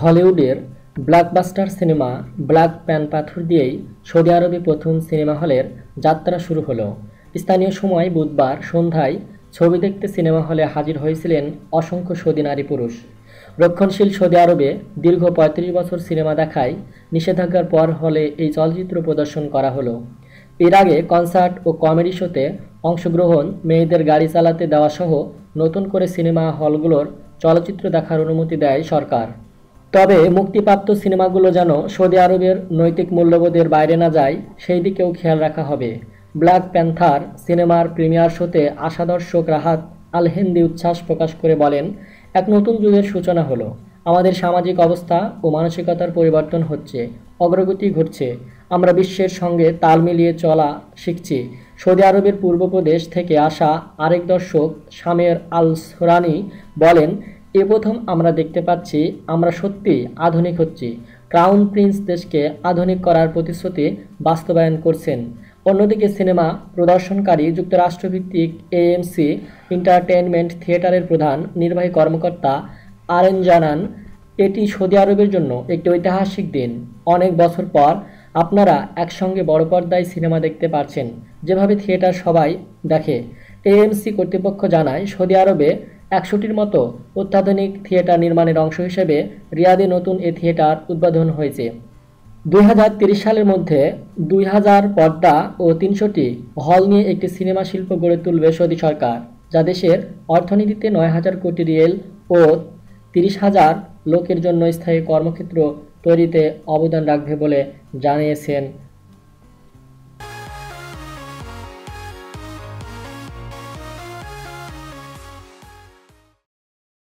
হলিউডের ব্ল্যাকবাস্টার cinema black pan পাথর দিয়েই সৌদি আরবে প্রথম সিনেমা হলের যাত্রা শুরু হলো স্থানীয় সময় বুধবার সন্ধ্যায় ছবি দেখতে সিনেমা হলে হাজির হয়েছিলেন অসংখ্য সৌদি নারী পুরুষ রক্ষণশীল সৌদি আরবে দীর্ঘ পঁয়ত্রিশ বছর সিনেমা দেখায় নিষেধাজ্ঞার পর হলে এই চলচ্চিত্র প্রদর্শন করা হলো এর আগে কনসার্ট ও কমেডি শোতে অংশগ্রহণ মেয়েদের গাড়ি চালাতে দেওয়াসহ নতুন করে সিনেমা হলগুলোর চলচ্চিত্র দেখার অনুমতি দেয় সরকার তবে মুক্তিপ্রাপ্ত সিনেমাগুলো যেন সৌদি আরবের নৈতিক মূল্যবোধের বাইরে না যায় সেই দিকেও খেয়াল রাখা হবে ব্ল্যাক প্যান্থার সিনেমার প্রিমিয়ার শোতে আশা দর্শক রাহাত আলহেন্দি উচ্ছ্বাস প্রকাশ করে বলেন এক নতুন যুগের সূচনা হলো আমাদের সামাজিক অবস্থা ও মানসিকতার পরিবর্তন হচ্ছে অগ্রগতি ঘটছে আমরা বিশ্বের সঙ্গে তাল মিলিয়ে চলা শিখছি সৌদি আরবের পূর্ব প্রদেশ থেকে আসা আরেক দর্শক শামের আল সোরানি বলেন এ প্রথম আমরা দেখতে পাচ্ছি আমরা সত্যি আধুনিক হচ্ছি ক্রাউন প্রিন্স দেশকে আধুনিক করার প্রতিশ্রুতি বাস্তবায়ন করছেন অন্যদিকে সিনেমা প্রদর্শনকারী যুক্তরাষ্ট্রভিত্তিক এএমসি এন্টারটেনমেন্ট থিয়েটারের প্রধান নির্বাহী কর্মকর্তা আরেন জানান এটি সৌদি আরবের জন্য একটি ঐতিহাসিক দিন অনেক বছর পর আপনারা একসঙ্গে বড় পর্দায় সিনেমা দেখতে পারছেন যেভাবে থিয়েটার সবাই দেখে এএমসি কর্তৃপক্ষ জানায় সৌদি আরবে একশোটির মতো অত্যাধুনিক থিয়েটার নির্মাণের অংশ হিসেবে রিয়াদে নতুন এ থিয়েটার উদ্বোধন হয়েছে দুই সালের মধ্যে দুই হাজার পর্দা ও তিনশোটি হল নিয়ে একটি সিনেমা শিল্প গড়ে তুলবে সৌদি সরকার যা দেশের অর্থনীতিতে নয় হাজার কোটি রিয়েল ও তিরিশ হাজার লোকের জন্য স্থায়ী কর্মক্ষেত্র তৈরিতে অবদান রাখবে বলে জানিয়েছেন